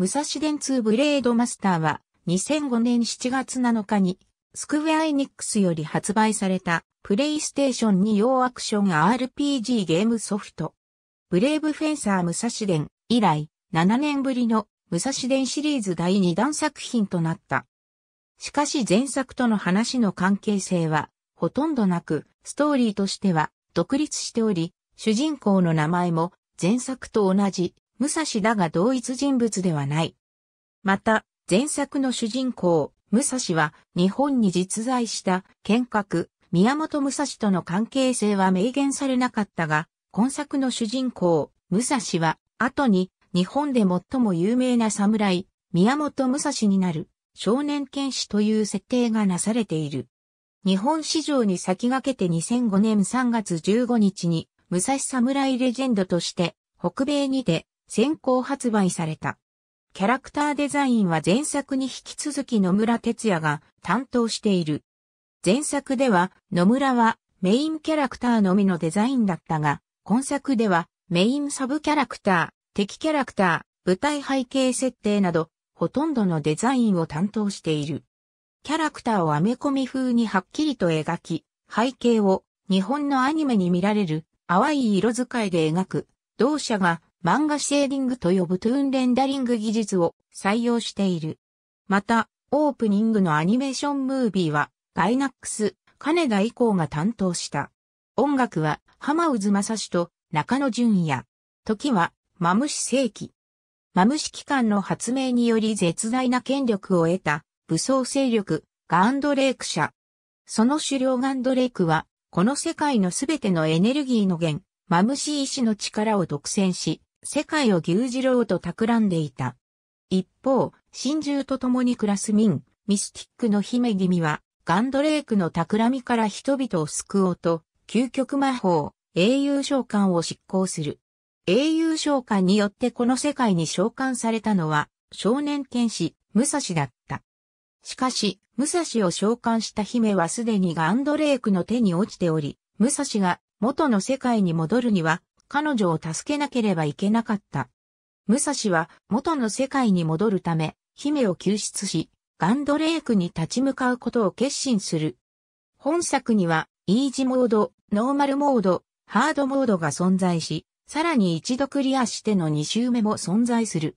武蔵電通ブレードマスターは2005年7月7日にスクウェアエニックスより発売されたプレイステーション2用アクション RPG ゲームソフト。ブレイブフェンサー武蔵電以来7年ぶりの武蔵電シリーズ第2弾作品となった。しかし前作との話の関係性はほとんどなく、ストーリーとしては独立しており、主人公の名前も前作と同じ武蔵だが同一人物ではない。また、前作の主人公、武蔵は日本に実在した剣閣、宮本武蔵との関係性は明言されなかったが、今作の主人公、武蔵は後に日本で最も有名な侍、宮本武蔵になる少年剣士という設定がなされている。日本市場に先駆けて2005年3月15日に武蔵侍レジェンドとして北米にて先行発売された。キャラクターデザインは前作に引き続き野村哲也が担当している。前作では野村はメインキャラクターのみのデザインだったが、今作ではメインサブキャラクター、敵キャラクター、舞台背景設定など、ほとんどのデザインを担当している。キャラクターをアメコミ風にはっきりと描き、背景を日本のアニメに見られる淡い色使いで描く、同社が漫画シェーディングと呼ぶトゥーンレンダリング技術を採用している。また、オープニングのアニメーションムービーは、ガイナックス、金田以降が担当した。音楽は、浜渦正史と中野淳也。時は、マムシ世紀。マムシ機関の発明により絶大な権力を得た武装勢力、ガンドレイク社。その狩猟ガンドレイクは、この世界のすべてのエネルギーの源、マムシ医師の力を独占し、世界を牛耳ろうと企んでいた。一方、真珠と共に暮らす民、ミスティックの姫君は、ガンドレークの企みから人々を救おうと、究極魔法、英雄召喚を執行する。英雄召喚によってこの世界に召喚されたのは、少年剣士、武蔵だった。しかし、武蔵を召喚した姫はすでにガンドレークの手に落ちており、武蔵が元の世界に戻るには彼女を助けなければいけなかった。武蔵は元の世界に戻るため、姫を救出し、ガンドレークに立ち向かうことを決心する。本作には、イージモード、ノーマルモード、ハードモードが存在し、さらに一度クリアしての2周目も存在する。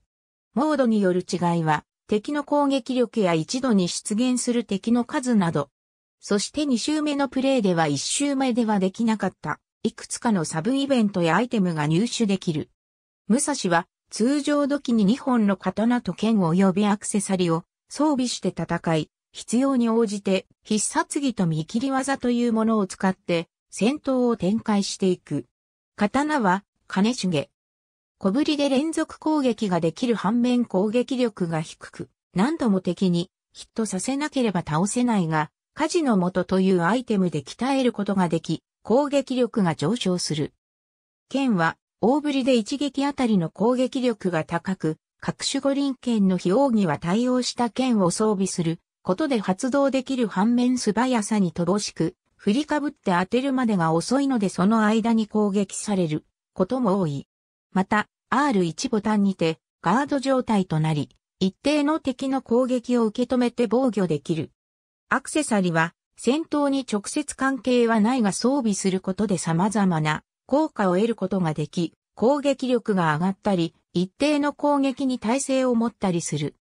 モードによる違いは、敵の攻撃力や一度に出現する敵の数など。そして2周目のプレイでは1周目ではできなかったいくつかのサブイベントやアイテムが入手できる。武蔵は通常時に2本の刀と剣及びアクセサリを装備して戦い、必要に応じて必殺技と見切り技というものを使って戦闘を展開していく。刀は金重。小ぶりで連続攻撃ができる反面攻撃力が低く、何度も敵にヒットさせなければ倒せないが、火事の元というアイテムで鍛えることができ、攻撃力が上昇する。剣は、大振りで一撃あたりの攻撃力が高く、各種五輪剣の非奥義は対応した剣を装備することで発動できる反面素早さに乏しく、振りかぶって当てるまでが遅いのでその間に攻撃されることも多い。また、R1 ボタンにてガード状態となり、一定の敵の攻撃を受け止めて防御できる。アクセサリーは戦闘に直接関係はないが装備することで様々な効果を得ることができ、攻撃力が上がったり、一定の攻撃に耐性を持ったりする。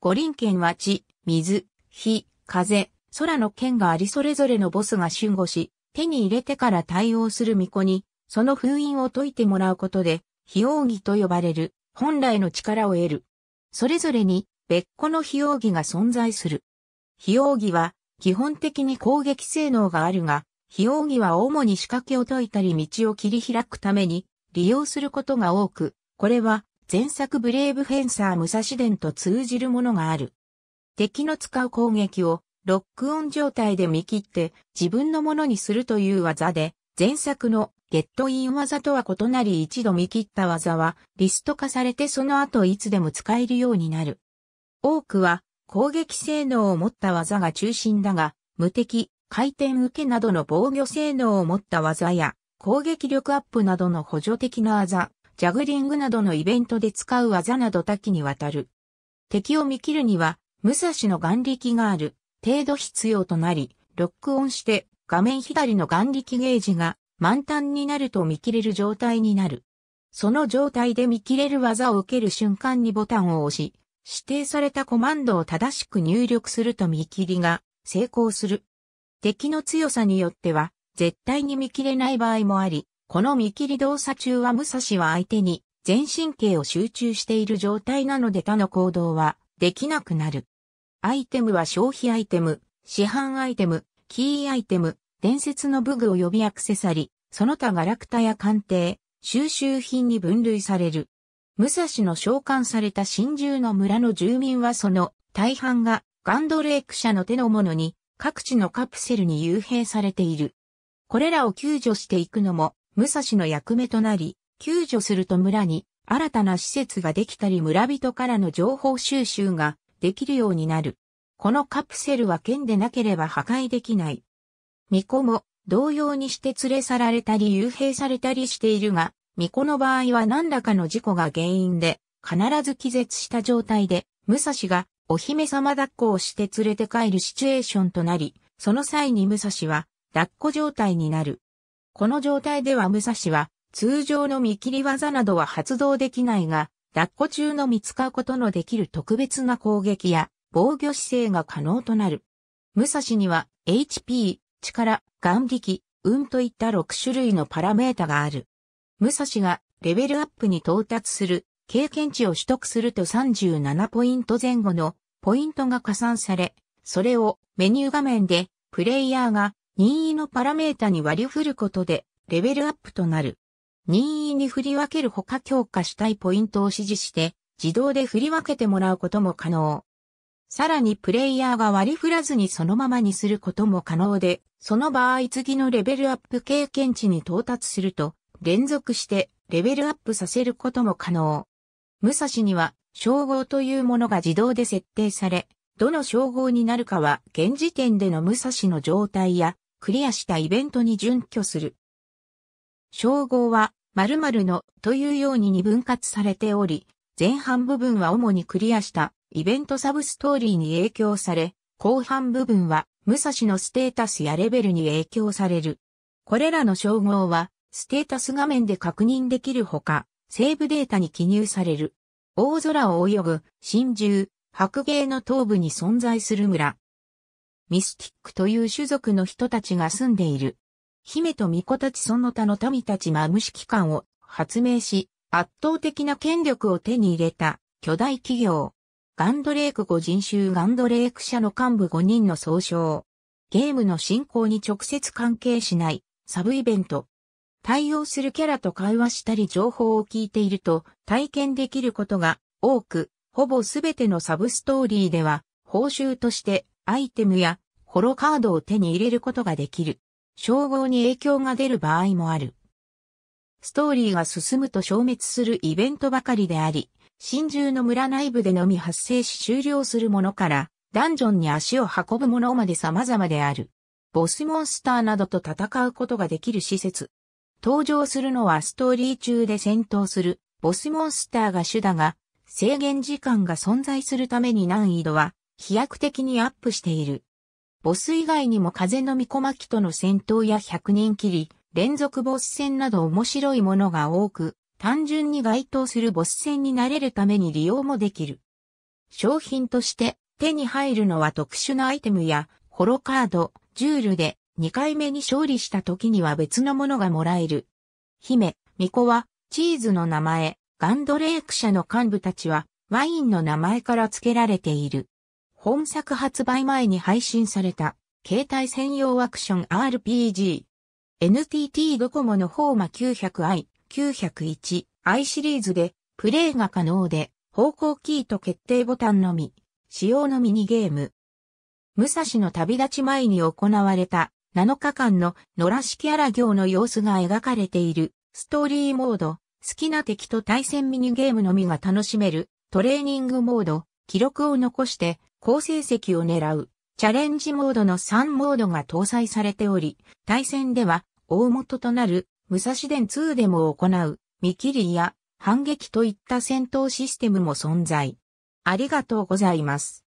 五輪剣は地、水、火、風、空の剣がありそれぞれのボスが守護し、手に入れてから対応する巫女に、その封印を解いてもらうことで、非奥義と呼ばれる、本来の力を得る。それぞれに、別個の非奥義が存在する。非奥義は、基本的に攻撃性能があるが、非奥義は主に仕掛けを解いたり道を切り開くために利用することが多く、これは前作ブレイブフェンサー武蔵伝と通じるものがある。敵の使う攻撃をロックオン状態で見切って自分のものにするという技で、前作のゲットイン技とは異なり一度見切った技はリスト化されてその後いつでも使えるようになる。多くは攻撃性能を持った技が中心だが、無敵、回転受けなどの防御性能を持った技や、攻撃力アップなどの補助的な技、ジャグリングなどのイベントで使う技など多岐にわたる。敵を見切るには、武蔵の眼力がある程度必要となり、ロックオンして画面左の眼力ゲージが満タンになると見切れる状態になる。その状態で見切れる技を受ける瞬間にボタンを押し、指定されたコマンドを正しく入力すると見切りが成功する。敵の強さによっては、絶対に見切れない場合もあり、この見切り動作中は武蔵は相手に全神経を集中している状態なので他の行動はできなくなる。アイテムは消費アイテム、市販アイテム、キーアイテム、伝説の武具及びアクセサリー、その他ガラクタや鑑定、収集品に分類される。武蔵の召喚された真珠の村の住民はその大半がガンドレーク社の手の者に各地のカプセルに幽閉されている。これらを救助していくのも武蔵の役目となり、救助すると村に新たな施設ができたり村人からの情報収集ができるようになる。このカプセルは剣でなければ破壊できない。巫女も同様にして連れ去られたり幽閉されたりしているが、巫女の場合は何らかの事故が原因で、必ず気絶した状態で、武蔵がお姫様抱っこをして連れて帰るシチュエーションとなり、その際に武蔵は抱っこ状態になる。この状態では武蔵は通常の見切り技などは発動できないが、抱っこ中の見つかうことのできる特別な攻撃や防御姿勢が可能となる。武蔵には HP、力、眼力、運といった6種類のパラメータがある。武蔵がレベルアップに到達する経験値を取得すると37ポイント前後のポイントが加算され、それをメニュー画面でプレイヤーが任意のパラメータに割り振ることでレベルアップとなる。任意に振り分ける他強化したいポイントを指示して自動で振り分けてもらうことも可能。さらにプレイヤーが割り振らずにそのままにすることも可能で、その場合次のレベルアップ経験値に到達すると、連続してレベルアップさせることも可能。武蔵には称号というものが自動で設定され、どの称号になるかは現時点での武蔵の状態やクリアしたイベントに準拠する。称号は〇〇のというようにに分割されており、前半部分は主にクリアしたイベントサブストーリーに影響され、後半部分は武蔵のステータスやレベルに影響される。これらの称号はステータス画面で確認できるほか、セーブデータに記入される。大空を泳ぐ、真珠、白芸の頭部に存在する村。ミスティックという種族の人たちが住んでいる。姫と巫女たちその他の民たちマムシ機関を発明し、圧倒的な権力を手に入れた巨大企業。ガンドレーク5人衆ガンドレーク社の幹部5人の総称。ゲームの進行に直接関係しないサブイベント、対応するキャラと会話したり情報を聞いていると体験できることが多く、ほぼすべてのサブストーリーでは報酬としてアイテムやホロカードを手に入れることができる。称号に影響が出る場合もある。ストーリーが進むと消滅するイベントばかりであり、真珠の村内部でのみ発生し終了するものから、ダンジョンに足を運ぶものまで様々である。ボスモンスターなどと戦うことができる施設。登場するのはストーリー中で戦闘するボスモンスターが主だが、制限時間が存在するために難易度は飛躍的にアップしている。ボス以外にも風の巫女巻との戦闘や100人切り、連続ボス戦など面白いものが多く、単純に該当するボス戦になれるために利用もできる。商品として手に入るのは特殊なアイテムやホロカード、ジュールで2回目に勝利した時には別のものがもらえる。姫、巫女は、チーズの名前、ガンドレーク社の幹部たちは、ワインの名前から付けられている。本作発売前に配信された、携帯専用アクション RPG。NTT ドコモのフォーマ 900i、901i シリーズで、プレイが可能で、方向キーと決定ボタンのみ、仕様のミニゲーム。武蔵の旅立ち前に行われた7日間の野良式荒行の様子が描かれているストーリーモード、好きな敵と対戦ミニゲームのみが楽しめるトレーニングモード、記録を残して好成績を狙うチャレンジモードの3モードが搭載されており、対戦では大元となる武蔵伝2でも行う見切りや反撃といった戦闘システムも存在。ありがとうございます。